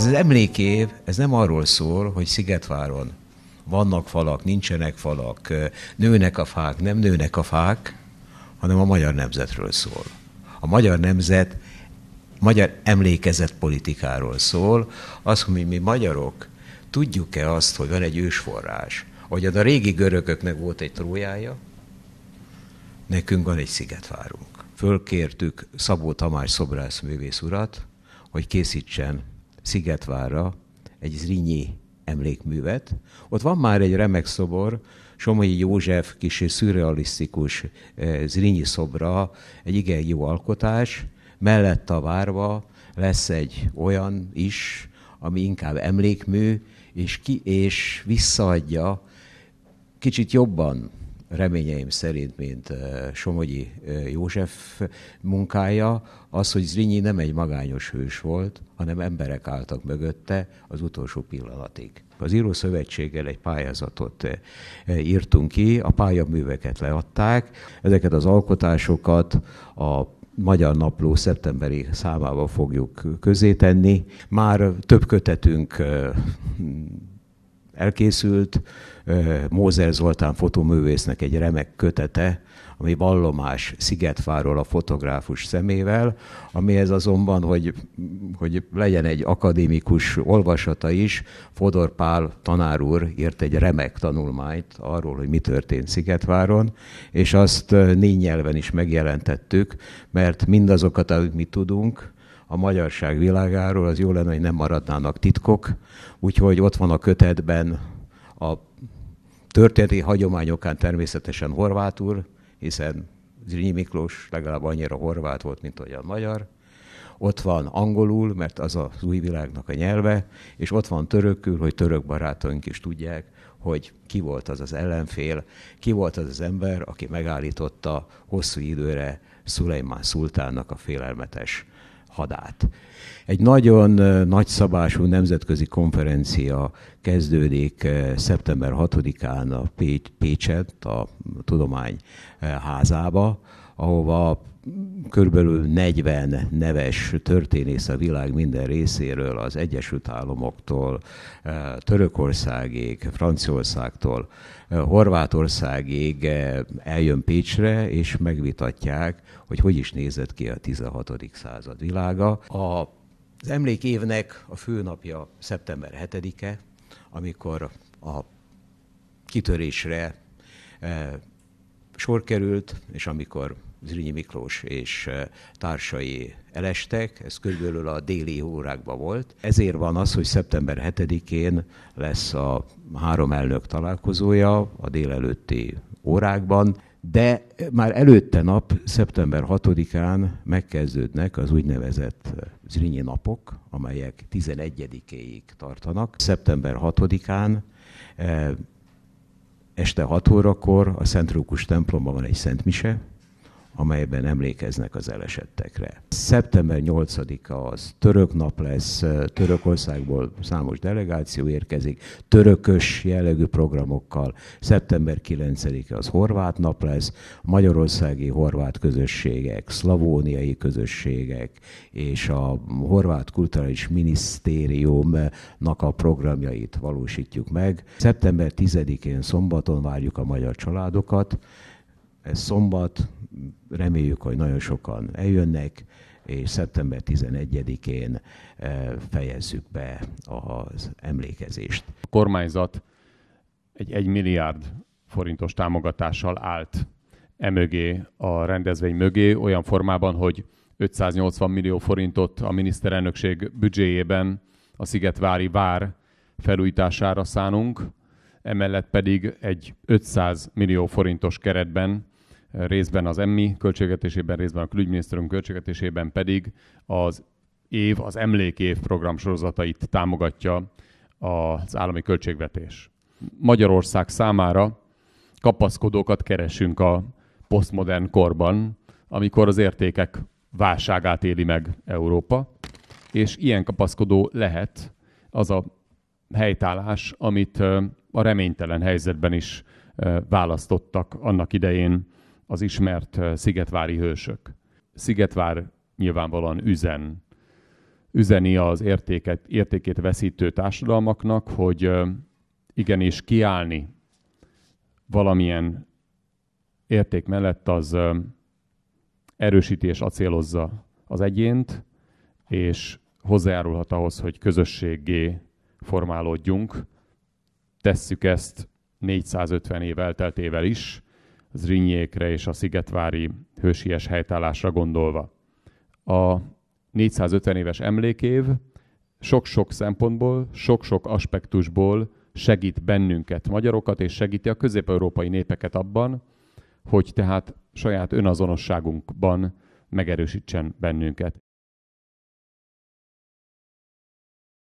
Ez az emlékév, ez nem arról szól, hogy Szigetváron vannak falak, nincsenek falak, nőnek a fák, nem nőnek a fák, hanem a magyar nemzetről szól. A magyar nemzet magyar emlékezett politikáról szól, az, hogy mi magyarok tudjuk-e azt, hogy van egy ősforrás, hogy a régi görögöknek volt egy trójája, nekünk van egy szigetvárunk. Fölkértük Szabó Tamás szobrász művész urat, hogy készítsen Szigetvárra egy Zrínyi emlékművet. Ott van már egy remek szobor, Somogyi József kis szürrealisztikus eh, Zrínyi szobra, egy igen jó alkotás, mellett a várva lesz egy olyan is, ami inkább emlékmű, és ki és visszaadja kicsit jobban reményeim szerint, mint eh, Somogyi eh, József munkája, az, hogy Zrinyi nem egy magányos hős volt, hanem emberek álltak mögötte az utolsó pillanatig. Az szövetséggel egy pályázatot eh, írtunk ki, a pályaműveket leadták, ezeket az alkotásokat a Magyar Napló szeptemberi számával fogjuk közétenni. Már több kötetünk elkészült Mózer Zoltán fotoművésznek egy remek kötete, ami vallomás Szigetfáról a fotográfus szemével, amihez azonban, hogy, hogy legyen egy akadémikus olvasata is, Fodor Pál tanár úr írt egy remek tanulmányt arról, hogy mi történt Szigetváron, és azt négy nyelven is megjelentettük, mert mindazokat, amit mi tudunk, a magyarság világáról, az jó lenne, hogy nem maradnának titkok, úgyhogy ott van a kötetben a történeti hagyományokán természetesen horvátul, hiszen Zrínyi Miklós legalább annyira horvát volt, mint olyan magyar. Ott van angolul, mert az az új világnak a nyelve, és ott van törökül, hogy török barátaink is tudják, hogy ki volt az az ellenfél, ki volt az az ember, aki megállította hosszú időre Szulejmán szultánnak a félelmetes hadát. Egy nagyon nagyszabású nemzetközi konferencia kezdődik eh, szeptember 6-án a Pécs, Pécset, a Tudomány eh, házába, ahova körülbelül 40 neves történész a világ minden részéről, az Egyesült Államoktól, eh, Törökországig, Franciaországtól, Horvátországig eljön Pécsre, és megvitatják, hogy hogy is nézett ki a 16. század világa. A az emlékévnek a főnapja szeptember 7-e, amikor a kitörésre eh, sor került, és amikor Zrínyi Miklós és eh, társai elestek, ez körülbelül a déli órákban volt. Ezért van az, hogy szeptember 7-én lesz a három elnök találkozója a délelőtti órákban de már előtte nap, szeptember 6-án megkezdődnek az úgynevezett Zrinyi napok, amelyek 11-éig tartanak. Szeptember 6-án eh, este 6 órakor a Szent Rókus templomban van egy Szent Mise, amelyben emlékeznek az elesettekre. Szeptember 8-a az török nap lesz, Törökországból számos delegáció érkezik, törökös jellegű programokkal. Szeptember 9-e az horvát nap lesz, magyarországi horvát közösségek, szlavóniai közösségek és a horvát kulturális minisztériumnak a programjait valósítjuk meg. Szeptember 10-én szombaton várjuk a magyar családokat, ez szombat, reméljük, hogy nagyon sokan eljönnek, és szeptember 11-én eh, fejezzük be az emlékezést. A kormányzat egy 1 milliárd forintos támogatással állt emögé a rendezvény mögé, olyan formában, hogy 580 millió forintot a miniszterelnökség büdzséjében a Szigetvári vár felújítására szánunk, emellett pedig egy 500 millió forintos keretben részben az emmi költségetésében, részben a külügyminiszterünk költségetésében pedig az év, az emlékév program sorozatait támogatja az állami költségvetés. Magyarország számára kapaszkodókat keresünk a posztmodern korban, amikor az értékek válságát éli meg Európa, és ilyen kapaszkodó lehet az a helytállás, amit a reménytelen helyzetben is választottak annak idején az ismert szigetvári hősök. Szigetvár nyilvánvalóan üzen, üzeni az értéket, értékét veszítő társadalmaknak, hogy igenis kiállni valamilyen érték mellett az erősítés acélozza az egyént, és hozzájárulhat ahhoz, hogy közösségé formálódjunk. Tesszük ezt 450 év elteltével is, Zrinyékre és a szigetvári hősies helytállásra gondolva. A 450 éves emlékév sok-sok szempontból, sok-sok aspektusból segít bennünket, magyarokat, és segíti a közép-európai népeket abban, hogy tehát saját önazonosságunkban megerősítsen bennünket.